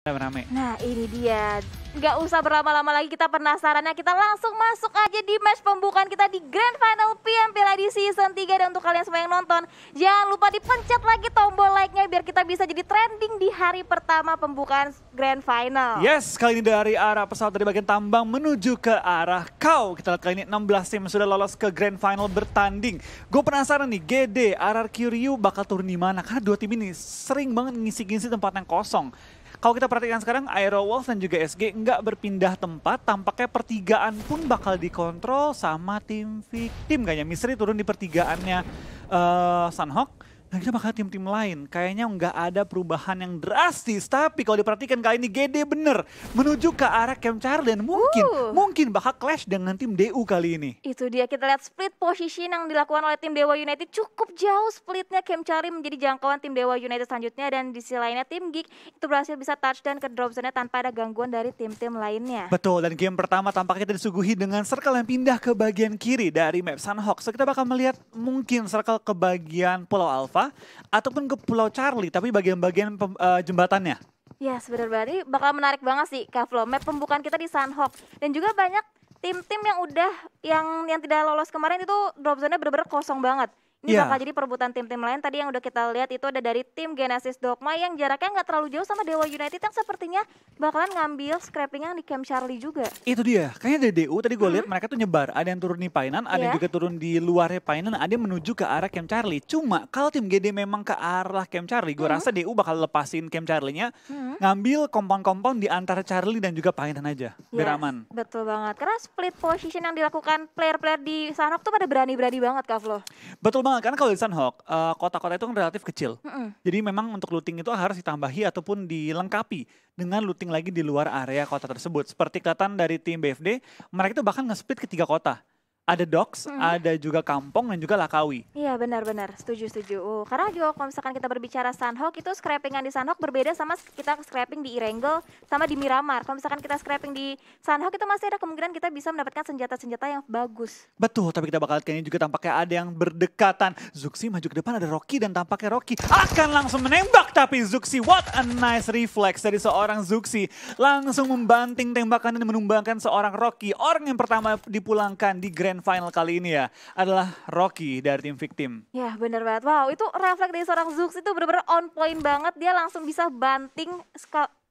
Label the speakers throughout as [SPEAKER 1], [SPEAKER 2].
[SPEAKER 1] rame
[SPEAKER 2] Nah ini dia, nggak usah berlama-lama lagi kita penasaran ya, kita langsung masuk aja di match pembukaan kita di Grand Final PM Piala di Season 3. Dan untuk kalian semua yang nonton, jangan lupa dipencet lagi tombol like-nya biar kita bisa jadi trending di hari pertama pembukaan Grand Final.
[SPEAKER 1] Yes, kali ini dari arah pesawat dari bagian tambang menuju ke arah kau. Kita lihat kali ini 16 tim sudah lolos ke Grand Final bertanding. Gue penasaran nih, GD, RRQ Ryu bakal turun di mana? Karena dua tim ini sering banget ngisi-ngisi tempat yang kosong. Kalau kita perhatikan sekarang, Aero Wolf dan juga SG nggak berpindah tempat. Tampaknya pertigaan pun bakal dikontrol sama tim victim. Kayaknya Misteri turun di pertigaannya uh, eh, Sunhawk. Nah kita bakal tim-tim lain, kayaknya nggak ada perubahan yang drastis. Tapi kalau diperhatikan kali ini GD bener menuju ke arah Camp Charlie dan mungkin, uh. mungkin bakal clash dengan tim DU kali ini.
[SPEAKER 2] Itu dia, kita lihat split position yang dilakukan oleh tim Dewa United cukup jauh splitnya Camp Charlie menjadi jangkauan tim Dewa United selanjutnya. Dan di sisi lainnya tim Geek itu berhasil bisa touchdown ke drop zone tanpa ada gangguan dari tim-tim lainnya.
[SPEAKER 1] Betul, dan game pertama tampaknya kita disuguhi dengan circle yang pindah ke bagian kiri dari map Sunhawk. So kita bakal melihat mungkin circle ke bagian Pulau Alpha Eropa ataupun ke Pulau Charlie tapi bagian-bagian uh, jembatannya.
[SPEAKER 2] Yes, iya, sebenarnya berarti bakal menarik banget sih Kavlo. Map pembukaan kita di Sunhawk dan juga banyak tim-tim yang udah yang yang tidak lolos kemarin itu drop zone-nya benar-benar kosong banget. Ini yeah. bakal iya. jadi perebutan tim-tim lain. Tadi yang udah kita lihat itu ada dari tim Genesis Dogma yang jaraknya nggak terlalu jauh sama Dewa United yang sepertinya bakalan ngambil yang di Camp Charlie juga.
[SPEAKER 1] Itu dia. Kayaknya dari DU tadi gue hmm. lihat mereka tuh nyebar. Ada yang turun di Painan, ada yeah. Iya. juga turun di luarnya Painan, ada yang menuju ke arah Camp Charlie. Cuma kalau tim GD memang ke arah Camp Charlie, gue hmm. rasa DU bakal lepasin Camp Charlie-nya, hmm. ngambil kompon-kompon di antara Charlie dan juga Painan aja. Yes, biar aman.
[SPEAKER 2] Betul banget. Karena split position yang dilakukan player-player di Sanok tuh pada berani-berani banget, Kak Flo.
[SPEAKER 1] Betul banget banget karena kalau di Sanhok uh, eh, kota-kota itu kan relatif kecil. Mm Jadi memang untuk looting itu harus ditambahi ataupun dilengkapi dengan looting lagi di luar area kota tersebut. Seperti kelihatan dari tim BFD, mereka itu bahkan nge-split ke tiga kota ada docks, hmm. ada juga kampung dan juga lakawi.
[SPEAKER 2] Iya benar-benar, setuju setuju. Uh, karena juga kalau misalkan kita berbicara Sanhok itu scrapingan di Sanhok berbeda sama kita scraping di Irengel sama di Miramar. Kalau misalkan kita scraping di Sanhok itu masih ada kemungkinan kita bisa mendapatkan senjata-senjata yang bagus.
[SPEAKER 1] Betul, tapi kita bakal kayaknya juga tampaknya ada yang berdekatan. Zuxi maju ke depan ada Rocky dan tampaknya Rocky akan langsung menembak tapi Zuxi what a nice reflex dari seorang Zuxi langsung membanting tembakan dan menumbangkan seorang Rocky. Orang yang pertama dipulangkan di Grand final kali ini ya adalah Rocky dari tim Victim.
[SPEAKER 2] Ya benar banget. Wow itu refleks dari seorang Zux itu benar-benar on point banget. Dia langsung bisa banting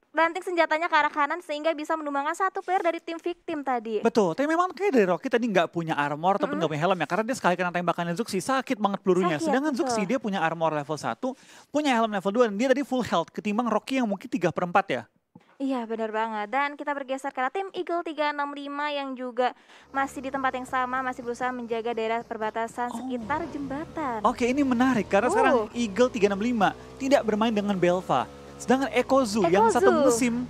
[SPEAKER 2] banting senjatanya ke arah kanan sehingga bisa menumbangkan satu player dari tim victim tadi. Betul, tapi memang kayak dari Rocky
[SPEAKER 1] tadi nggak punya armor ataupun nggak punya helm ya. Karena dia sekali kena tembakannya Zuxi sakit banget pelurunya. Sakit, Sedangkan betul. Zuxi dia punya armor level 1, punya helm level 2 dan dia tadi full health ketimbang Rocky yang mungkin 3 per 4 ya.
[SPEAKER 2] Iya benar banget dan kita bergeser karena tim Eagle 365 yang juga masih di tempat yang sama masih berusaha menjaga daerah perbatasan oh. sekitar jembatan. Oke
[SPEAKER 1] ini menarik karena uh. sekarang Eagle 365 tidak bermain dengan Belva sedangkan Ekozu yang satu musim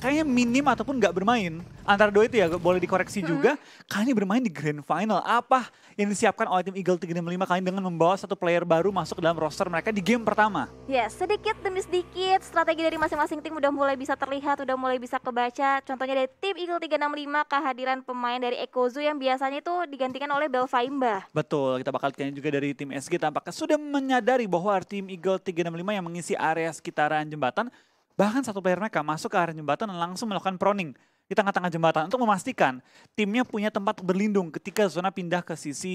[SPEAKER 1] kayaknya minim ataupun nggak bermain antara dua itu ya boleh dikoreksi hmm. juga kayaknya bermain di grand final apa yang disiapkan oleh tim Eagle 365 kalian dengan membawa satu player baru masuk dalam roster mereka di game pertama
[SPEAKER 2] ya sedikit demi sedikit strategi dari masing-masing tim udah mulai bisa terlihat udah mulai bisa kebaca contohnya dari tim Eagle 365 kehadiran pemain dari Ekozu yang biasanya itu digantikan oleh Belvaimba
[SPEAKER 1] betul kita bakal tanya juga dari tim SG tampaknya sudah menyadari bahwa tim Eagle 365 yang mengisi area sekitaran jembatan Bahkan satu player mereka masuk ke area jembatan dan langsung melakukan proning di tengah-tengah jembatan untuk memastikan timnya punya tempat berlindung ketika zona pindah ke sisi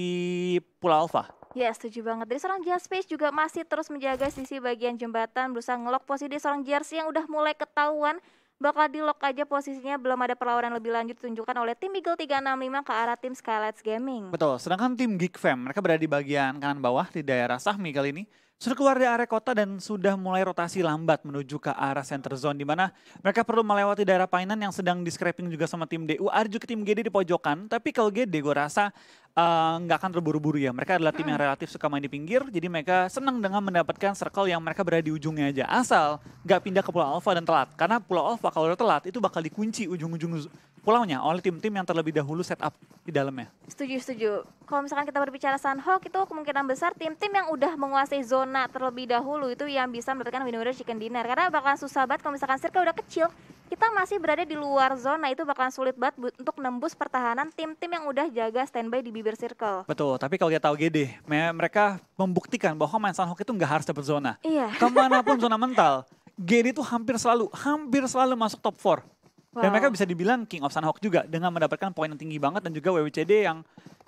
[SPEAKER 1] Pulau Alpha.
[SPEAKER 2] Ya, setuju banget. Dari seorang Space juga masih terus menjaga sisi bagian jembatan, berusaha ngelok posisi seorang jersey yang udah mulai ketahuan bakal di lock aja posisinya belum ada perlawanan lebih lanjut ditunjukkan oleh tim Eagle 365 ke arah tim Skylights Gaming.
[SPEAKER 1] Betul, sedangkan tim Geek Fam mereka berada di bagian kanan bawah di daerah Sahmi kali ini sudah keluar dari area kota dan sudah mulai rotasi lambat menuju ke arah center zone di mana mereka perlu melewati daerah Painan yang sedang di scraping juga sama tim DU. Ada juga tim GD di pojokan, tapi kalau GD gue rasa eh, nggak uh, akan terburu-buru ya. Mereka adalah tim yang relatif suka main di pinggir, jadi mereka senang dengan mendapatkan circle yang mereka berada di ujungnya aja. Asal nggak pindah ke Pulau Alpha dan telat, karena Pulau Alpha kalau udah telat itu bakal dikunci ujung-ujung pulaunya oleh tim-tim yang terlebih dahulu setup di dalamnya.
[SPEAKER 2] Setuju, setuju. Kalau misalkan kita berbicara Sunhawk itu kemungkinan besar tim-tim yang udah menguasai zona terlebih dahulu itu yang bisa mendapatkan winner chicken dinner karena bakalan susah banget kalau misalkan circle udah kecil kita masih berada di luar zona itu bakalan sulit banget untuk nembus pertahanan tim-tim yang udah jaga standby di bibir circle.
[SPEAKER 1] Betul, tapi kalau kita tahu GD, mereka membuktikan bahwa main Sunhawk itu nggak harus dapat zona. Iya. Kemanapun zona mental, GD itu hampir selalu, hampir selalu masuk top 4 mereka bisa dibilang King of Sunhawk juga dengan mendapatkan poin yang tinggi banget dan juga WWCD yang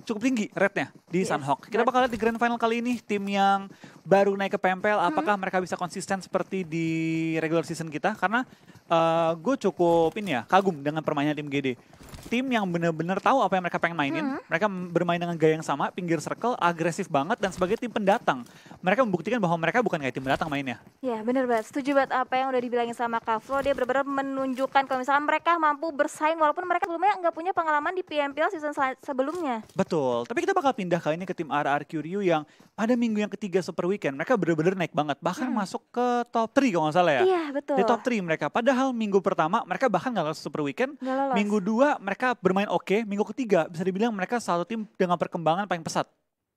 [SPEAKER 1] cukup tinggi rate di yes. Sunhawk. Kita bakal lihat di grand final kali ini tim yang baru naik ke PMPL hmm. apakah hmm. mereka bisa konsisten seperti di regular season kita karena uh, eh, gue cukup ini ya kagum dengan permainan tim GD tim yang benar-benar tahu apa yang mereka pengen mainin. Hmm. Mereka bermain dengan gaya yang sama, pinggir circle, agresif banget dan sebagai tim pendatang. Mereka membuktikan bahwa mereka bukan kayak tim pendatang mainnya.
[SPEAKER 2] Iya, benar banget. Setuju banget apa yang udah dibilangin sama Kavlo, Dia benar-benar menunjukkan kalau misalkan mereka mampu bersaing walaupun mereka sebelumnya nggak punya pengalaman di PMPL season sebelumnya.
[SPEAKER 1] Betul. Tapi kita bakal pindah kali ini ke tim RR Curio yang pada minggu yang ketiga super weekend mereka bener-bener naik banget bahkan hmm. masuk ke top 3 kalau nggak salah ya iya betul di top 3 mereka padahal minggu pertama mereka bahkan nggak lolos super weekend lolos. minggu dua mereka bermain oke okay. minggu ketiga bisa dibilang mereka satu tim dengan perkembangan paling pesat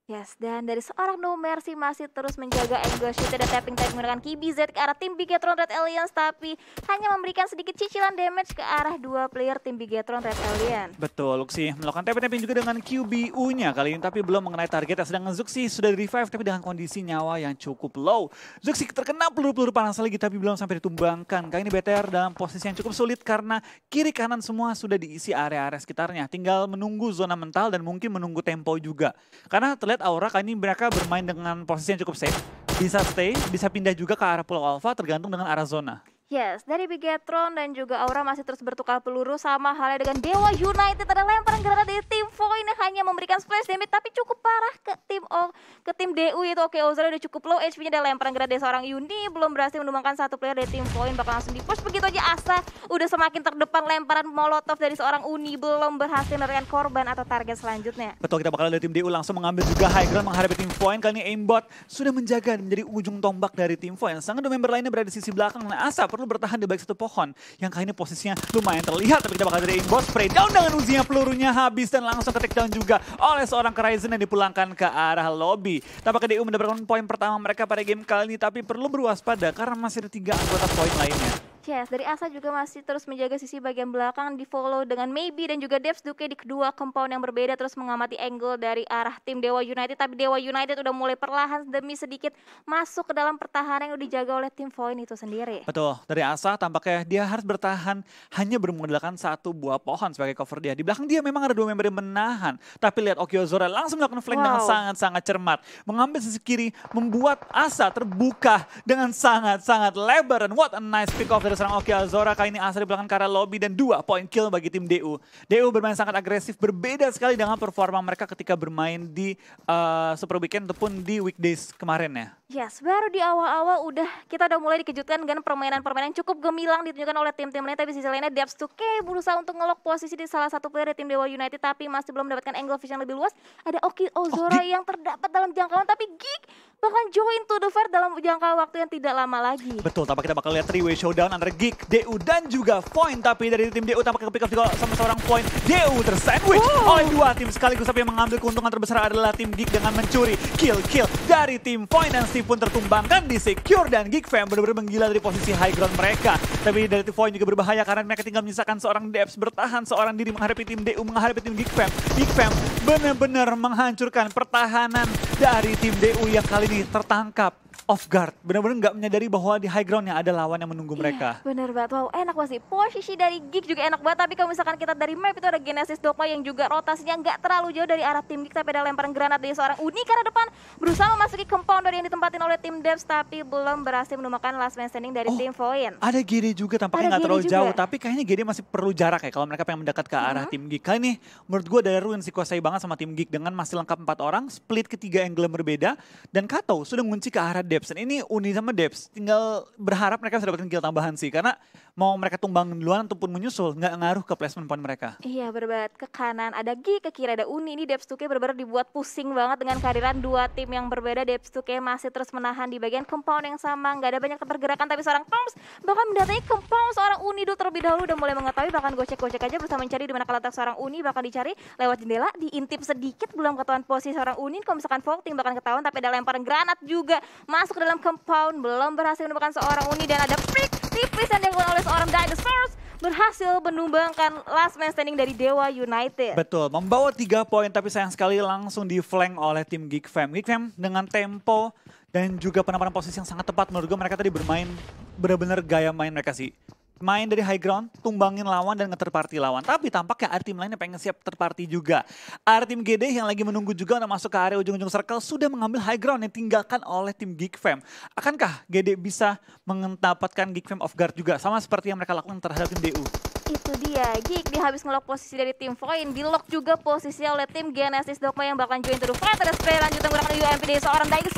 [SPEAKER 2] Yes, dan dari seorang No Mercy masih terus menjaga angle shoot dan tapping tapping menggunakan Kibi Z ke arah tim Bigetron Red Alliance tapi hanya memberikan sedikit cicilan damage ke arah dua player tim Bigetron Red Alliance.
[SPEAKER 1] Betul, Luxi melakukan tapping tapping juga dengan QBU-nya kali ini tapi belum mengenai target sedangkan Zuxi sudah di revive tapi dengan kondisi nyawa yang cukup low. Zuxi terkena peluru-peluru panas lagi tapi belum sampai ditumbangkan. Kali ini BTR dalam posisi yang cukup sulit karena kiri kanan semua sudah diisi area-area sekitarnya. Tinggal menunggu zona mental dan mungkin menunggu tempo juga. Karena terlihat lihat Aura kali ini mereka bermain dengan posisi yang cukup safe. Bisa stay, bisa pindah juga ke arah Pulau Alpha tergantung dengan arah zona.
[SPEAKER 2] Yes, dari Bigetron dan juga Aura masih terus bertukar peluru sama halnya dengan Dewa United ada lemparan granat dari tim Void hanya memberikan splash damage tapi cukup parah ke tim o, ke tim DU itu oke Ozra udah cukup low HP-nya dari lemparan granat dari seorang Yuni belum berhasil menumbangkan satu player dari tim Void bakal langsung di push begitu aja Asa udah semakin terdepan lemparan Molotov dari seorang Uni belum berhasil menerikan korban atau target selanjutnya.
[SPEAKER 1] Betul kita bakal dari tim DU langsung mengambil juga high ground menghadapi tim Void kali ini aimbot sudah menjaga menjadi ujung tombak dari tim Void. Sangat dua member lainnya berada di sisi belakang nah Asa perlu bertahan di balik satu pohon. Yang kali ini posisinya lumayan terlihat, tapi kita bakal dari inbox. Spray down dengan uzinya pelurunya habis dan langsung ke takedown juga oleh seorang Kaizen yang dipulangkan ke arah lobby. Tampaknya DU mendapatkan poin pertama mereka pada game kali ini, tapi perlu berwaspada karena masih ada tiga anggota poin
[SPEAKER 2] lainnya. Yes, dari Asa juga masih terus menjaga sisi bagian belakang di follow dengan Maybe dan juga Devs Duke di kedua compound yang berbeda terus mengamati angle dari arah tim Dewa United tapi Dewa United udah mulai perlahan demi sedikit masuk ke dalam pertahanan yang dijaga oleh tim Voin itu sendiri.
[SPEAKER 1] Betul, dari Asa tampaknya dia harus bertahan hanya bermodalkan satu buah pohon sebagai cover dia. Di belakang dia memang ada dua member yang menahan, tapi lihat Okiozora langsung melakukan flank wow. dengan sangat-sangat cermat, mengambil sisi kiri, membuat Asa terbuka dengan sangat-sangat lebar dan what a nice pick off dari serang okay, Azora kali ini asli di belakang karena lobby dan dua poin kill bagi tim DU. DU bermain sangat agresif, berbeda sekali dengan performa mereka ketika bermain di uh, Super Weekend ataupun di weekdays kemarin ya.
[SPEAKER 2] Yes, baru di awal-awal udah kita udah mulai dikejutkan dengan permainan-permainan cukup gemilang ditunjukkan oleh tim-tim lain. Tapi sisi lainnya Debs 2K berusaha untuk ngelok posisi di salah satu player tim Dewa United tapi masih belum mendapatkan angle vision lebih luas. Ada Oki Ozora oh, yang terdapat dalam jangkauan tapi gig bahkan join to the fair dalam jangka waktu yang tidak lama lagi.
[SPEAKER 1] Betul, tapi kita bakal lihat three way showdown antara Geek, DU dan juga Point. Tapi dari tim DU tampaknya kepick up sama seorang Point. DU tersandwich wow. oleh dua tim sekaligus tapi yang mengambil keuntungan terbesar adalah tim Geek dengan mencuri kill-kill dari tim Point dan si pun tertumbangkan di Secure dan Geek Fam benar-benar menggila dari posisi high ground mereka. Tapi dari tim Point juga berbahaya karena mereka tinggal menyisakan seorang Debs bertahan seorang diri menghadapi tim DU menghadapi tim Geek Fam. Geek Fam benar-benar menghancurkan pertahanan dari tim DU yang kali ini tertangkap off guard. Benar-benar nggak menyadari bahwa di high ground yang ada lawan yang menunggu iya, mereka. Iya,
[SPEAKER 2] bener banget. Wow, enak banget sih. Posisi dari Geek juga enak banget. Tapi kalau misalkan kita dari map itu ada Genesis Dogma yang juga rotasinya nggak terlalu jauh dari arah tim Geek. Tapi ada lemparan granat dari seorang Uni karena depan berusaha memasuki compounder yang ditempatin oleh tim Devs. Tapi belum berhasil menemukan last man standing dari oh, tim Voin.
[SPEAKER 1] Ada Gede juga tampaknya nggak terlalu juga. jauh. Tapi kayaknya Gede masih perlu jarak ya kalau mereka pengen mendekat ke arah mm -hmm. tim Geek. Kali ini menurut gue dari Ruin kuasai banget sama tim Geek dengan masih lengkap empat orang. Split ketiga angle berbeda. Dan Kato sudah ngunci ke arah Devs Debs. ini Uni sama Debs. Tinggal berharap mereka bisa dapetin kill tambahan sih. Karena mau mereka tumbang duluan ataupun menyusul, nggak ngaruh ke placement point mereka.
[SPEAKER 2] Iya, berbat ke kanan. Ada Gi, ke kiri ada Uni. Ini Debs 2K benar dibuat pusing banget dengan kehadiran dua tim yang berbeda. Debs 2K masih terus menahan di bagian compound yang sama. Nggak ada banyak pergerakan, tapi seorang Toms bahkan mendatangi compound seorang Uni dulu terlebih dahulu udah mulai mengetahui. Bahkan gocek-gocek aja bisa mencari di mana letak seorang Uni. Bahkan dicari lewat jendela, diintip sedikit belum ketahuan posisi seorang Uni. Kalau misalkan vaulting bahkan ketahuan, tapi ada lemparan granat juga. Mas masuk ke dalam compound, belum berhasil menemukan seorang Uni dan ada pick tipis yang dilakukan oleh seorang Dinosaurs berhasil menumbangkan last man standing dari Dewa United.
[SPEAKER 1] Betul, membawa tiga poin tapi sayang sekali langsung di flank oleh tim Geek Fam. Geek Fam dengan tempo dan juga penempatan posisi yang sangat tepat menurut gue mereka tadi bermain benar-benar gaya main mereka sih main dari high ground, tumbangin lawan dan ngeter party lawan. Tapi tampaknya ada tim lainnya pengen siap terparty juga. Ada tim GD yang lagi menunggu juga untuk masuk ke area ujung-ujung circle sudah mengambil high ground yang tinggalkan oleh tim Geek Fam. Akankah GD bisa mendapatkan Geek Fam off guard juga sama seperti yang mereka lakukan terhadap tim DU?
[SPEAKER 2] Itu dia, Geek dia habis ngelock posisi dari tim Voin, di lock juga posisi oleh tim Genesis Dogma yang bahkan join to the fight. Ada spray lanjutan menggunakan UMP seorang Dying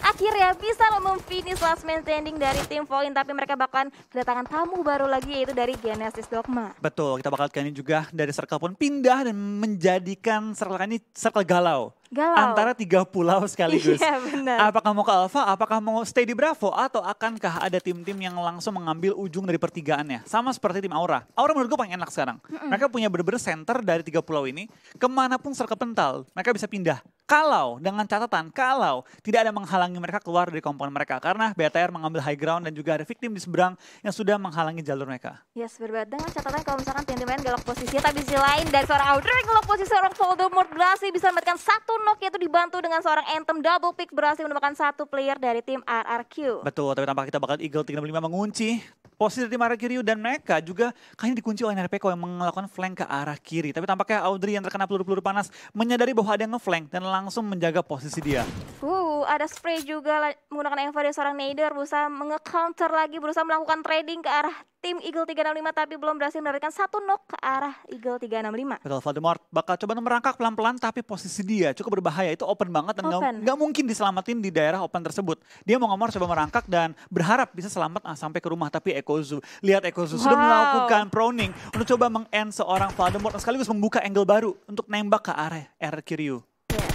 [SPEAKER 2] akhirnya bisa loh memfinish last man standing dari tim Voin tapi mereka bakalan kedatangan tamu baru lagi yaitu dari Genesis Dogma.
[SPEAKER 1] Betul, kita bakal kali ini juga dari circle pun pindah dan menjadikan circle ini circle galau.
[SPEAKER 2] Galau. Antara
[SPEAKER 1] tiga pulau sekaligus. Iya benar. Apakah mau ke Alfa, apakah mau stay di Bravo, atau akankah ada tim-tim yang langsung mengambil ujung dari pertigaannya? Sama seperti tim Aura. Aura menurut gue paling enak sekarang. Mm -mm. Mereka punya bener-bener center dari tiga pulau ini. Kemanapun serkepental, mereka bisa pindah. Kalau, dengan catatan, kalau tidak ada menghalangi mereka keluar dari komponen mereka. Karena BTR mengambil high ground dan juga ada victim di seberang yang sudah menghalangi jalur mereka.
[SPEAKER 2] Yes, sebenarnya dengan catatan kalau misalkan tim-tim lain galak posisi. Tapi di sisi lain dari seorang Audrey galak posisi seorang Voldemort berhasil bisa mendapatkan satu Nokia itu dibantu dengan seorang Anthem double pick berhasil menemukan satu player dari tim RRQ.
[SPEAKER 1] Betul, tapi tampak kita bakal Eagle lima mengunci posisi dari tim arah kiri dan mereka juga kayaknya dikunci oleh NRPK yang melakukan flank ke arah kiri. Tapi tampaknya Audrey yang terkena peluru-peluru panas menyadari bahwa ada yang ngeflank dan langsung menjaga posisi dia.
[SPEAKER 2] Uh, ada spray juga menggunakan Enver dari seorang Nader berusaha mengecounter lagi, berusaha melakukan trading ke arah tim Eagle 365 tapi belum berhasil mendapatkan satu knock ke arah Eagle 365.
[SPEAKER 1] Betul, Voldemort bakal coba merangkak pelan-pelan tapi posisi dia cukup berbahaya. Itu open banget dan nggak mungkin diselamatin di daerah open tersebut. Dia mau ngomor coba merangkak dan berharap bisa selamat ah, sampai ke rumah. Tapi Ekozu, lihat Ekozu wow. sudah melakukan proning untuk coba meng-end seorang Voldemort sekaligus membuka angle baru untuk nembak ke arah R Kiryu.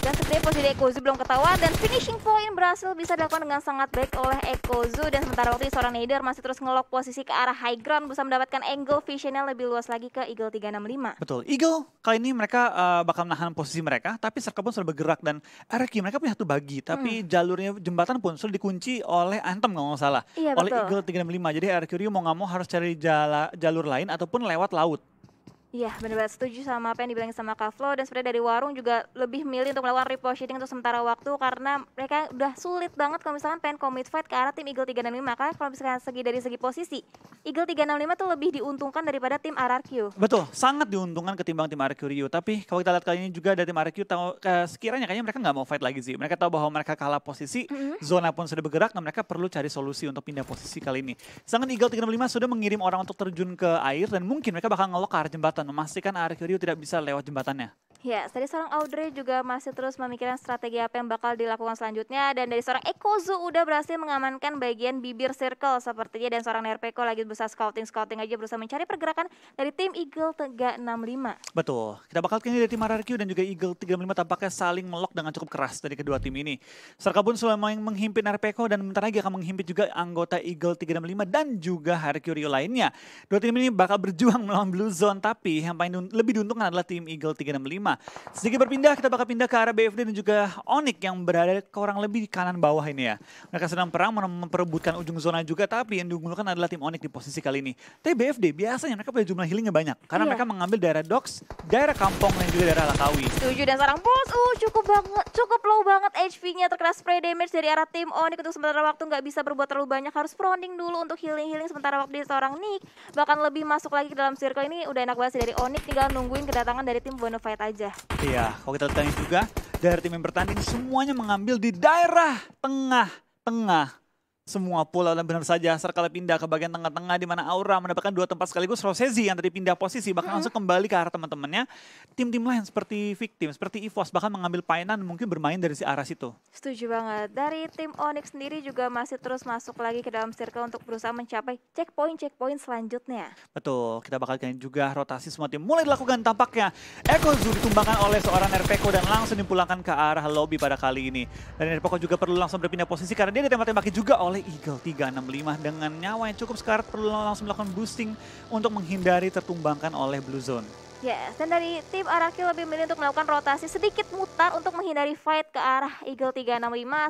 [SPEAKER 2] Dan setiap posisi Ekozu belum ketahuan dan finishing point berhasil bisa dilakukan dengan sangat baik oleh Ekozu dan sementara waktu seorang Nader masih terus ngelok posisi ke arah high ground bisa mendapatkan angle visionnya lebih luas lagi ke Eagle 365.
[SPEAKER 1] Betul, Eagle kali ini mereka uh, bakal menahan posisi mereka tapi Serka pun sudah bergerak dan RQ mereka punya satu bagi tapi hmm. jalurnya jembatan pun sudah dikunci oleh Anthem kalau nggak salah. Iya, oleh Eagle 365 jadi RQ mau nggak mau harus cari jala, jalur lain ataupun lewat laut.
[SPEAKER 2] Iya benar-benar setuju sama apa yang dibilang sama Kak dan sebenarnya dari warung juga lebih milih untuk melakukan repositioning untuk sementara waktu karena mereka udah sulit banget kalau misalkan pengen commit fight ke arah tim Eagle 365 maka kalau misalkan segi dari segi posisi Eagle 365 tuh lebih diuntungkan daripada tim RRQ.
[SPEAKER 1] Betul, sangat diuntungkan ketimbang tim RRQ Rio. Tapi kalau kita lihat kali ini juga dari tim RRQ tahu sekiranya kayaknya mereka nggak mau fight lagi sih. Mereka tahu bahwa mereka kalah posisi, mm -hmm. zona pun sudah bergerak dan mereka perlu cari solusi untuk pindah posisi kali ini. Sangat Eagle 365 sudah mengirim orang untuk terjun ke air dan mungkin mereka bakal ngelok ke arah jembatan memastikan Arifuriu tidak bisa lewat jembatannya.
[SPEAKER 2] Ya, tadi seorang Audrey juga masih terus memikirkan strategi apa yang bakal dilakukan selanjutnya dan dari seorang Ekozu udah berhasil mengamankan bagian bibir circle sepertinya dan seorang Nerpeko lagi berusaha scouting scouting aja berusaha mencari pergerakan dari tim Eagle 365.
[SPEAKER 1] Betul. Kita bakal kini dari tim RRQ dan juga Eagle 365 tampaknya saling melok dengan cukup keras dari kedua tim ini. pun selama yang menghimpit Nerpeko dan bentar lagi akan menghimpit juga anggota Eagle 365 dan juga RRQ Rio lainnya. Dua tim ini bakal berjuang melawan Blue Zone tapi yang paling lebih diuntungkan adalah tim Eagle 365 sedikit berpindah, kita bakal pindah ke arah BFD dan juga Onyx yang berada ke orang lebih di kanan bawah ini ya. Mereka sedang perang memperebutkan ujung zona juga, tapi yang diunggulkan adalah tim Onyx di posisi kali ini. Tapi BFD biasanya mereka punya jumlah healingnya banyak, karena iya. mereka mengambil daerah Docks, daerah kampung dan juga daerah Lakawi.
[SPEAKER 2] Setuju, dan sekarang bos, uh, cukup banget, cukup low banget HP-nya terkena spray damage dari arah tim Onyx untuk sementara waktu nggak bisa berbuat terlalu banyak, harus proning dulu untuk healing-healing sementara waktu di seorang Nick, bahkan lebih masuk lagi ke dalam circle ini udah enak banget sih dari Onyx, tinggal nungguin kedatangan dari tim Bonafide aja aja.
[SPEAKER 1] Iya, kalau kita lihat juga dari tim yang bertanding semuanya mengambil di daerah tengah-tengah semua pola dan benar saja Serkala pindah ke bagian tengah-tengah di mana Aura mendapatkan dua tempat sekaligus Rosesi yang tadi pindah posisi bahkan langsung kembali ke arah teman-temannya. Tim-tim lain seperti Victim, seperti EVOS bahkan mengambil painan mungkin bermain dari si arah situ.
[SPEAKER 2] Setuju banget. Dari tim Onyx sendiri juga masih terus masuk lagi ke dalam circle untuk berusaha mencapai checkpoint-checkpoint selanjutnya.
[SPEAKER 1] Betul, kita bakal juga rotasi semua tim mulai dilakukan tampaknya. Echo Zu ditumbangkan oleh seorang Nerpeko dan langsung dipulangkan ke arah lobby pada kali ini. Dan Nerpeko juga perlu langsung berpindah posisi karena dia ditembak tembaki juga oleh oleh Eagle 365 dengan nyawa yang cukup sekarat perlu langsung melakukan boosting untuk menghindari tertumbangkan oleh Blue Zone.
[SPEAKER 2] Yes, dan dari tim Araki lebih milih untuk melakukan rotasi sedikit mutar untuk menghindari fight ke arah Eagle 365.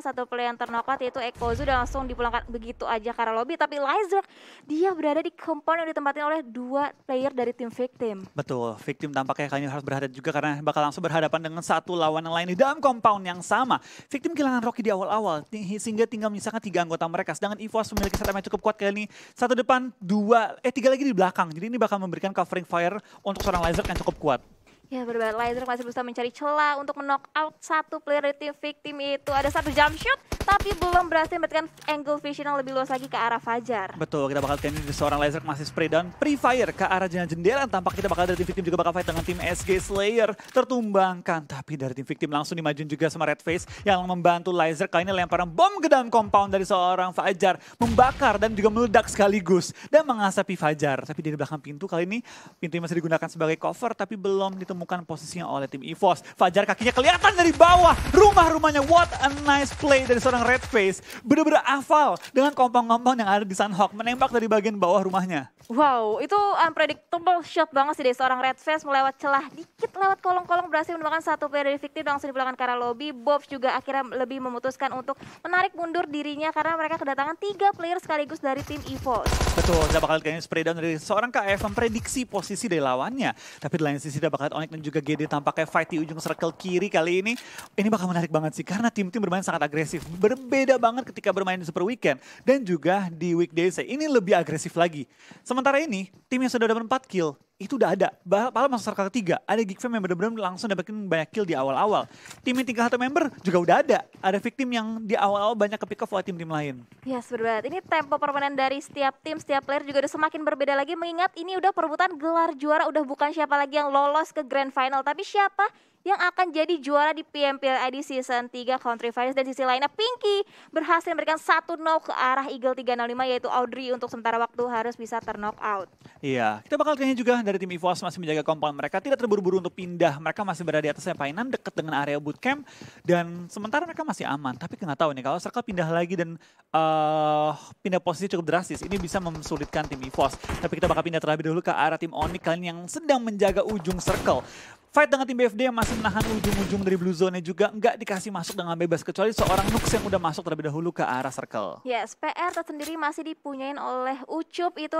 [SPEAKER 2] Satu player yang ternokat yaitu Ekozu dan langsung dipulangkan begitu aja karena lobby. Tapi Lizer dia berada di compound yang ditempatin oleh dua player dari tim Victim.
[SPEAKER 1] Betul, Victim tampaknya kali ini harus berhati juga karena bakal langsung berhadapan dengan satu lawan yang lain di dalam compound yang sama. Victim kehilangan Rocky di awal-awal sehingga tinggal menyisakan tiga anggota mereka. Sedangkan EVOS memiliki setup yang cukup kuat kali ini. Satu depan, dua, eh tiga lagi di belakang. Jadi ini bakal memberikan covering fire untuk seorang Lizer yang cukup kuat.
[SPEAKER 2] Ya berdebat Lizer masih berusaha mencari celah untuk knock out satu player dari tim victim itu. Ada satu jump shoot tapi belum berhasil mendapatkan angle vision yang lebih luas lagi ke arah Fajar.
[SPEAKER 1] Betul, kita bakal ini seorang laser masih spray dan pre-fire ke arah jendela. Tampak kita bakal dari tim Victim juga bakal fight dengan tim SG Slayer. Tertumbangkan, tapi dari tim Victim langsung dimajuin juga sama Red Face yang membantu laser. Kali ini lemparan bom ke dalam compound dari seorang Fajar. Membakar dan juga meledak sekaligus. Dan mengasapi Fajar. Tapi di belakang pintu kali ini, pintu masih digunakan sebagai cover tapi belum ditemukan posisinya oleh tim EVOS. Fajar kakinya kelihatan dari bawah, rumah-rumahnya. What a nice play dari seorang seorang red face bener-bener hafal dengan kompang-kompang yang ada di Sunhawk menembak dari bagian bawah rumahnya.
[SPEAKER 2] Wow, itu unpredictable um, shot banget sih dari seorang red face melewat celah dikit lewat kolong-kolong berhasil menemukan satu player dari fiktif langsung di belakang arah Lobby. Bobs juga akhirnya lebih memutuskan untuk menarik mundur dirinya karena mereka kedatangan tiga player sekaligus dari tim EVOS.
[SPEAKER 1] Betul, udah bakal kayaknya spray down dari seorang KF memprediksi posisi dari lawannya. Tapi di lain sisi udah bakal Onyx dan juga GD tampaknya fight di ujung circle kiri kali ini. Ini bakal menarik banget sih karena tim-tim bermain sangat agresif berbeda banget ketika bermain di Super Weekend dan juga di weekdays. Ini lebih agresif lagi. Sementara ini, tim yang sudah dapat 4 kill itu udah ada. Malah masuk circle ketiga, ada Geek Fam yang benar-benar langsung dapetin banyak kill di awal-awal. Tim yang tinggal satu member juga udah ada. Ada victim yang di awal-awal banyak ke pick off oleh tim-tim lain.
[SPEAKER 2] Ya, yes, benar. Ini tempo permainan dari setiap tim, setiap player juga udah semakin berbeda lagi mengingat ini udah perebutan gelar juara udah bukan siapa lagi yang lolos ke grand final, tapi siapa yang akan jadi juara di PMPL di season 3 Country Finals dan sisi lainnya Pinky berhasil memberikan satu knock ke arah Eagle 305 yaitu Audrey untuk sementara waktu harus bisa ternock out.
[SPEAKER 1] Iya, kita bakal tanya juga dari tim EVOS masih menjaga kompon mereka tidak terburu-buru untuk pindah. Mereka masih berada di atasnya painan dekat dengan area bootcamp dan sementara mereka masih aman. Tapi nggak tahu nih kalau Circle pindah lagi dan uh, pindah posisi cukup drastis ini bisa memsulitkan tim EVOS. Tapi kita bakal pindah terlebih dulu ke arah tim Onyx kalian yang sedang menjaga ujung Circle. Fight dengan tim BFD yang masih menahan ujung-ujung dari blue zone-nya juga nggak dikasih masuk dengan bebas kecuali seorang Nux yang udah masuk terlebih dahulu ke arah circle.
[SPEAKER 2] Yes, PR tersendiri masih dipunyain oleh Ucup itu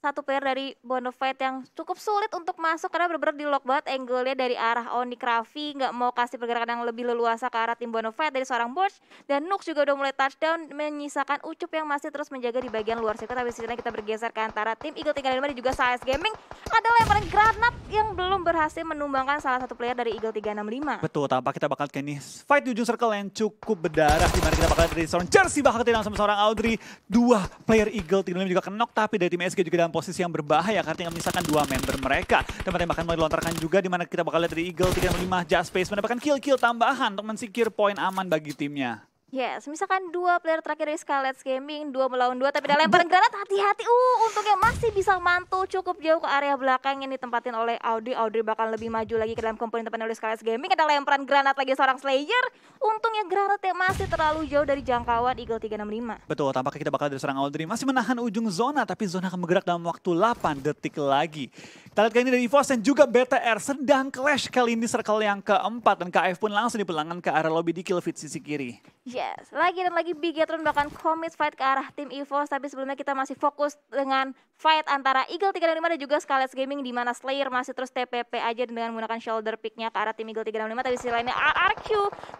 [SPEAKER 2] satu player dari Bonafide yang cukup sulit untuk masuk karena benar-benar di lock banget angle-nya dari arah Oni Krafi nggak mau kasih pergerakan yang lebih leluasa ke arah tim Bonafide dari seorang Borch dan Nux juga udah mulai touchdown menyisakan Ucup yang masih terus menjaga di bagian luar sirkuit tapi sekarang kita bergeser ke antara tim Eagle 35 dan juga SAS Gaming ada lemparan granat yang belum berhasil menumbangkan salah satu player dari Eagle 365
[SPEAKER 1] betul tampak kita bakal ke ini fight di ujung circle yang cukup berdarah dimana kita bakal dari seorang Jersey bakal tidak sama seorang Audrey dua player Eagle 35 juga kenok tapi dari tim SG juga dalam posisi yang berbahaya karena tinggal misalkan dua member mereka. Tembakan-tembakan mau dilontarkan juga di mana kita bakal lihat dari Eagle 35 Jazz Space mendapatkan kill-kill tambahan untuk mensikir poin aman bagi timnya.
[SPEAKER 2] Yes, misalkan dua player terakhir dari Scarlet Gaming, dua melawan dua tapi dalam lemparan granat, hati-hati. Uh, untungnya masih bisa mantul cukup jauh ke area belakang ini ditempatin oleh Audrey. Audrey bahkan lebih maju lagi ke dalam komponen tempatnya oleh Scarlet Gaming. Ada lemparan granat lagi seorang Slayer. Untungnya granatnya masih terlalu jauh dari jangkauan Eagle 365.
[SPEAKER 1] Betul, tampaknya kita bakal dari serang Audrey. Masih menahan ujung zona, tapi zona akan bergerak dalam waktu 8 detik lagi. Kita lihat kali ini dari Evos dan juga BTR sedang clash kali ini circle yang keempat. Dan KF pun langsung dipelangan ke arah lobby di kill feed sisi kiri.
[SPEAKER 2] Yes. Yes, lagi dan lagi Bigetron bahkan commit fight ke arah tim EVOS tapi sebelumnya kita masih fokus dengan fight antara Eagle 365 dan juga Scarlet Gaming di mana Slayer masih terus TPP aja dengan menggunakan shoulder picknya ke arah tim Eagle 365 tapi sisi lainnya RRQ,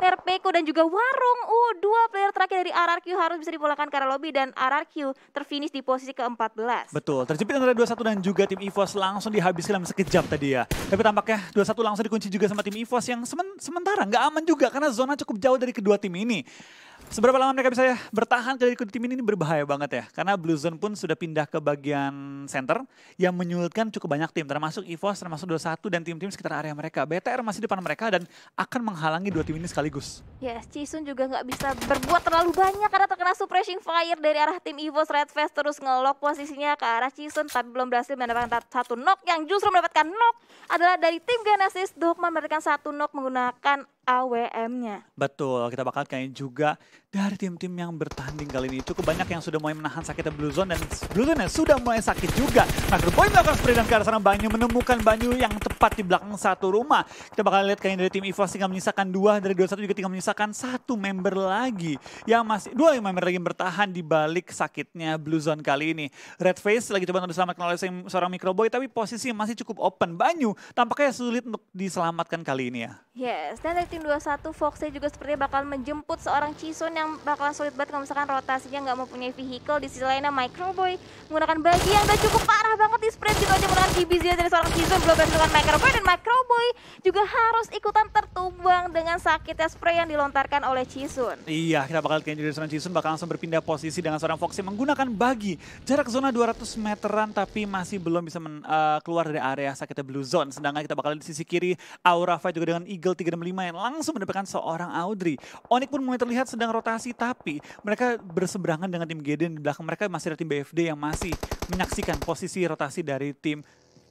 [SPEAKER 2] Terpeko dan juga Warung. Uh, dua player terakhir dari RRQ harus bisa dipulangkan ke arah lobby dan RRQ terfinish di posisi ke-14.
[SPEAKER 1] Betul, terjepit antara 21 dan juga tim EVOS langsung dihabiskan dalam sekejap tadi ya. Tapi tampaknya 21 langsung dikunci juga sama tim EVOS yang sementara nggak aman juga karena zona cukup jauh dari kedua tim ini. Seberapa lama mereka bisa bertahan ke tim ini, ini berbahaya banget ya. Karena Blue Zone pun sudah pindah ke bagian center yang menyulitkan cukup banyak tim. Termasuk EVOS, termasuk 21 dan tim-tim sekitar area mereka. BTR masih depan mereka dan akan menghalangi dua tim ini sekaligus.
[SPEAKER 2] Yes, ya, Cisun juga nggak bisa berbuat terlalu banyak karena terkena suppressing fire dari arah tim EVOS. Red Fest terus ngelock posisinya ke arah Cisun tapi belum berhasil mendapatkan satu knock. Yang justru mendapatkan knock adalah dari tim Genesis. Dogma mendapatkan satu knock menggunakan AWM-nya.
[SPEAKER 1] Betul, kita bakal kayak juga dari tim-tim yang bertanding kali ini. Cukup banyak yang sudah mulai menahan sakitnya Blue Zone dan Blue Zone yang sudah mulai sakit juga. Nah, Boy melakukan dan ke arah sana Banyu menemukan Banyu yang tepat di belakang satu rumah. Kita bakal lihat kayaknya dari tim EVO tinggal menyisakan dua, dari dua satu juga tinggal menyisakan satu member lagi. Yang masih, dua member lagi yang bertahan di balik sakitnya Blue Zone kali ini. Red Face lagi coba untuk diselamatkan oleh seorang Microboy tapi posisi masih cukup open. Banyu tampaknya sulit untuk diselamatkan kali ini ya.
[SPEAKER 2] Yes, dan dari tim 21 Foxe juga sepertinya bakal menjemput seorang Chison yang bakal sulit banget kalau misalkan rotasinya nggak mempunyai vehicle. Di sisi lainnya Microboy menggunakan bagi yang udah cukup parah banget di spread juga aja menggunakan DBZ dari seorang Chison belum berhasil dengan Microboy dan Microboy juga harus ikutan tertumbang dengan sakitnya spray yang dilontarkan oleh Chison.
[SPEAKER 1] Iya, kita bakal lihat dari seorang Chison bakal langsung berpindah posisi dengan seorang Foxy menggunakan bagi jarak zona 200 meteran tapi masih belum bisa men, uh, keluar dari area sakitnya blue zone. Sedangkan kita bakal di sisi kiri Aura Fight juga dengan Eagle 365 yang langsung mendapatkan seorang Audrey. Onik pun mulai terlihat sedang rotasi tapi mereka berseberangan dengan tim Gedeon di belakang mereka masih ada tim BFD yang masih menyaksikan posisi rotasi dari tim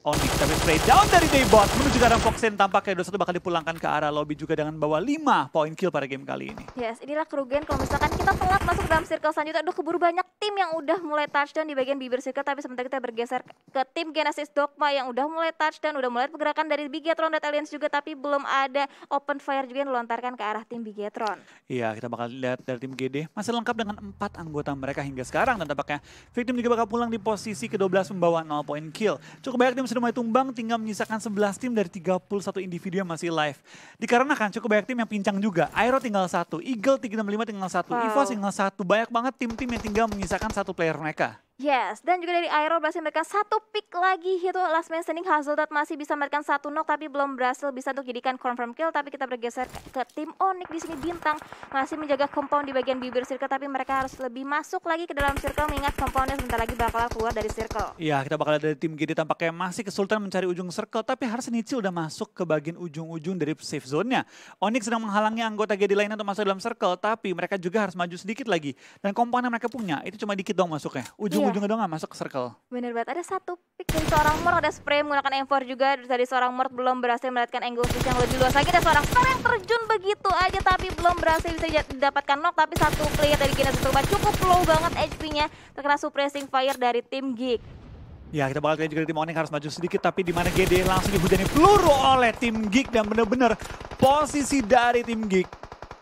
[SPEAKER 1] Onyx tapi spray down dari Daybot menuju ke arah Foxen tampaknya Dota bakal dipulangkan ke arah lobby juga dengan bawa 5 poin kill pada game kali ini.
[SPEAKER 2] Yes, inilah kerugian kalau misalkan kita telat masuk dalam circle selanjutnya. Aduh keburu banyak tim yang udah mulai touchdown di bagian bibir circle tapi sementara kita bergeser ke tim Genesis Dogma yang udah mulai touchdown, udah mulai pergerakan dari Bigetron dan Aliens juga tapi belum ada open fire juga yang dilontarkan ke arah tim Bigetron.
[SPEAKER 1] Iya, kita bakal lihat dari tim GD masih lengkap dengan empat anggota mereka hingga sekarang dan tampaknya Victim juga bakal pulang di posisi ke-12 membawa 0 poin kill. Cukup banyak tim sudah mulai tumbang tinggal menyisakan 11 tim dari 31 individu yang masih live. Dikarenakan cukup banyak tim yang pincang juga. Aero tinggal satu, Eagle lima tinggal satu, wow. EVOS tinggal satu. Banyak banget tim-tim yang tinggal menyisakan satu player mereka.
[SPEAKER 2] Yes, dan juga dari Aero berhasil mendapatkan satu pick lagi itu last man standing Hazeldat masih bisa mendapatkan satu knock tapi belum berhasil bisa untuk jadikan confirm kill tapi kita bergeser ke, ke tim Onyx di sini Bintang masih menjaga compound di bagian bibir circle tapi mereka harus lebih masuk lagi ke dalam circle mengingat compoundnya sebentar lagi bakal keluar dari circle.
[SPEAKER 1] Iya, kita bakal dari tim GD tampaknya masih kesulitan mencari ujung circle tapi harus nici udah masuk ke bagian ujung-ujung dari safe zone-nya. Onyx sedang menghalangi anggota GD lainnya untuk masuk dalam circle tapi mereka juga harus maju sedikit lagi dan compound yang mereka punya itu cuma dikit dong masuknya. Ujung Iya. ujung-ujungnya nggak masuk ke circle.
[SPEAKER 2] Bener banget. Ada satu pick dari seorang Mort, ada spray menggunakan M4 juga. Dari seorang Mort belum berhasil melihatkan angle fish yang lebih luas lagi. Ada seorang Star yang terjun begitu aja tapi belum berhasil bisa dapatkan knock. Tapi satu player dari Genesis Turban cukup low banget HP-nya. Terkena suppressing fire dari tim Geek.
[SPEAKER 1] Ya kita bakal lihat juga tim Onyx harus maju sedikit tapi di mana GD langsung dihujani peluru oleh tim Geek dan bener-bener posisi dari tim Geek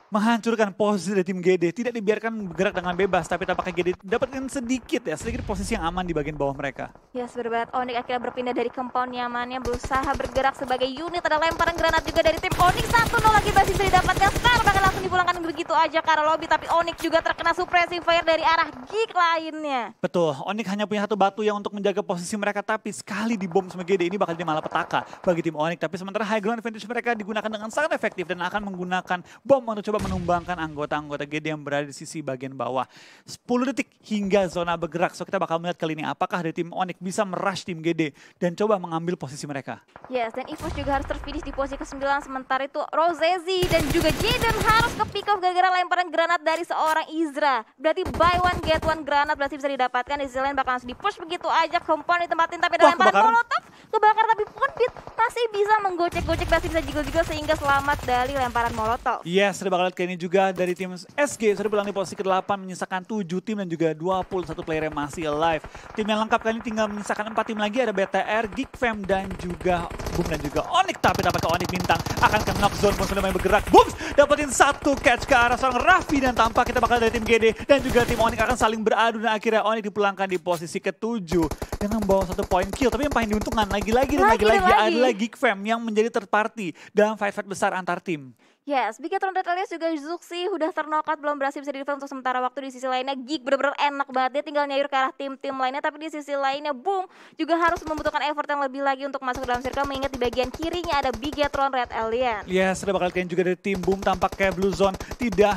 [SPEAKER 1] menghancurkan posisi dari tim GD. Tidak dibiarkan bergerak dengan bebas, tapi tampaknya GD dapatkan sedikit ya, sedikit posisi yang aman di bagian bawah mereka.
[SPEAKER 2] Ya, yes, berbat Onyx akhirnya berpindah dari compound nyamannya, berusaha bergerak sebagai unit. Ada lemparan granat juga dari tim Onyx, satu nol lagi basis didapatkan. Sekarang bahkan langsung dipulangkan begitu aja karena lobby, tapi Onyx juga terkena suppressing fire dari arah geek lainnya.
[SPEAKER 1] Betul, Onyx hanya punya satu batu yang untuk menjaga posisi mereka, tapi sekali dibom sama GD ini bakal jadi malah petaka bagi tim Onyx. Tapi sementara high ground advantage mereka digunakan dengan sangat efektif dan akan menggunakan bom untuk coba coba menumbangkan anggota-anggota GD yang berada di sisi bagian bawah. 10 detik hingga zona bergerak. So kita bakal melihat kali ini apakah dari tim Onyx bisa merush tim GD dan coba mengambil posisi mereka.
[SPEAKER 2] Yes, dan Ivo juga harus terfinish di posisi ke-9. Sementara itu Rosezi dan juga Jaden harus ke pick off gara-gara lemparan granat dari seorang Izra. Berarti buy one get one granat berarti bisa didapatkan. Izra lain bakal langsung di-push begitu aja. Kompon ditempatin tapi ada lemparan molotov. Kebakar tapi pun masih bisa menggocek-gocek, masih bisa jiggle sehingga selamat dari lemparan molotov.
[SPEAKER 1] Yes, terima bakal kali ini juga dari tim SG sudah pulang di posisi ke-8 menyisakan 7 tim dan juga 21 player yang masih alive. Tim yang lengkap kali ini tinggal menyisakan 4 tim lagi ada BTR, Geek Fam dan juga Boom dan juga Onyx tapi dapat ke Onyx bintang akan ke knock zone pun sudah main bergerak. Boom dapetin satu catch ke arah seorang Raffi dan tampak kita bakal dari tim GD dan juga tim Onyx akan saling beradu dan akhirnya Onyx dipulangkan di posisi ke-7 dengan membawa satu poin kill tapi yang paling diuntungkan lagi-lagi dan lagi-lagi adalah Fam yang menjadi third party dalam fight-fight besar antar tim.
[SPEAKER 2] Yes, Bigatron Red alias juga sih udah ternokat belum berhasil bisa deliver untuk sementara waktu di sisi lainnya Geek bener-bener enak banget dia tinggal nyayur ke arah tim-tim lainnya tapi di sisi lainnya Boom juga harus membutuhkan effort yang lebih lagi untuk masuk ke dalam circle mengingat di bagian kirinya ada Bigatron Red Alien.
[SPEAKER 1] Yes, ada bakal kalian juga dari tim Boom tampaknya Blue Zone tidak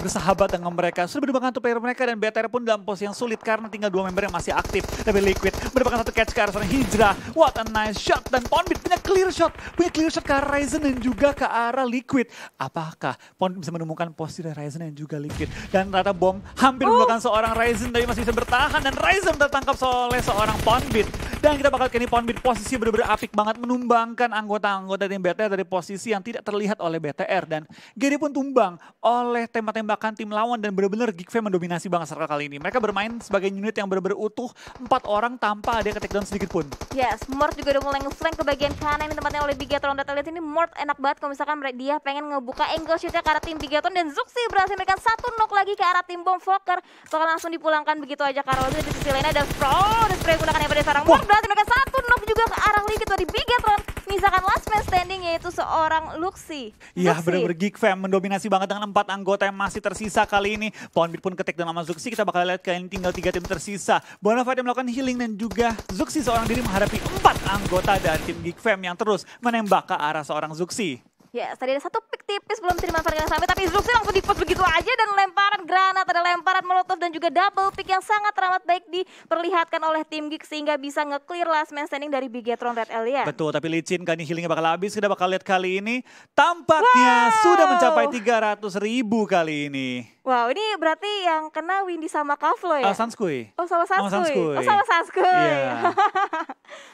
[SPEAKER 1] bersahabat dengan mereka. Sudah berdebat satu player mereka dan BTR pun dalam posisi yang sulit karena tinggal dua member yang masih aktif. Tapi Liquid Berdepan satu catch ke arah seorang Hijrah. What a nice shot. Dan Ponbit punya clear shot. Punya clear shot ke arah Ryzen dan juga ke arah Liquid. Apakah Ponbit bisa menemukan posisi dari Ryzen dan juga Liquid. Dan rata bom hampir oh. seorang Ryzen tapi masih bisa bertahan. Dan Ryzen tertangkap oleh seorang Ponbit. Dan kita bakal kini Ponbit posisi benar-benar apik banget menumbangkan anggota-anggota tim BTR dari posisi yang tidak terlihat oleh BTR. Dan Gary pun tumbang oleh tema-tema menembakkan tim lawan dan benar-benar Fam mendominasi banget Circle kali ini. Mereka bermain sebagai unit yang benar-benar utuh, empat orang tanpa ada down sedikit pun.
[SPEAKER 2] Yes, Mort juga udah mulai nge ke bagian kanan ini tempatnya oleh Bigatron Data lihat ini Mort enak banget kalau misalkan dia pengen ngebuka angle shootnya ke arah tim Bigatron dan Zuxi berhasil memberikan satu knock lagi ke arah tim Bomb Fokker. Bakal langsung dipulangkan begitu aja karena di sisi lainnya ada Pro ada dan Spray gunakan yang pada sarang. Mort berhasil memberikan satu knock juga ke arah Liquid dari Bigatron misalkan last man standing yaitu seorang Luxi. Iya benar-benar
[SPEAKER 1] Geek Fam mendominasi banget dengan empat anggota yang masih tersisa kali ini. Pohon pun ketik dan nama Zuxi kita bakal lihat kalian tinggal tiga tim tersisa. Bonafide melakukan healing dan juga Zuxi seorang diri menghadapi empat anggota dari tim Geek Fam yang terus menembak ke arah seorang Zuxi.
[SPEAKER 2] Yes, tadi ada satu pick tipis belum terima dimanfaatkan sampai tapi instruksi langsung di begitu aja dan lemparan granat, ada lemparan molotov dan juga double pick yang sangat teramat baik diperlihatkan oleh tim Geek sehingga bisa nge-clear last man standing dari Bigetron Red Alien.
[SPEAKER 1] Betul, tapi licin kan healingnya bakal habis, kita bakal lihat kali ini tampaknya wow. sudah mencapai 300 ribu kali ini.
[SPEAKER 2] Wow, ini berarti yang kena Windy sama Kavlo ya? Uh,
[SPEAKER 1] Sanskui. Oh, sama Sanskui. Oh, Sanskui. sama Sanskui. Yeah.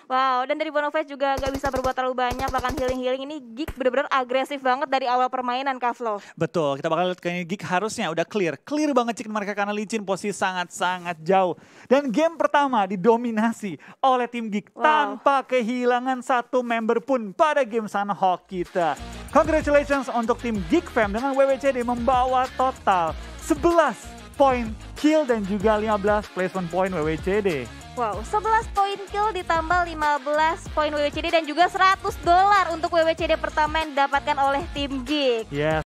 [SPEAKER 2] wow, dan dari Bonofest juga gak bisa berbuat terlalu banyak, bahkan healing-healing ini Geek bener-bener agresif banget dari awal permainan Kavlo.
[SPEAKER 1] Betul, kita bakal lihat kayaknya Geek harusnya udah clear. Clear banget chicken mereka karena licin posisi sangat-sangat jauh. Dan game pertama didominasi oleh tim Geek wow. tanpa kehilangan satu member pun pada game Sunhawk kita. Congratulations untuk tim Geek Fam dengan WWCD membawa total 11 poin kill dan juga 15 placement point WWCD.
[SPEAKER 2] Wow, 11 poin kill ditambah 15 poin WWCD dan juga 100 dolar untuk WWCD pertama yang didapatkan oleh tim Geek.
[SPEAKER 1] Yes.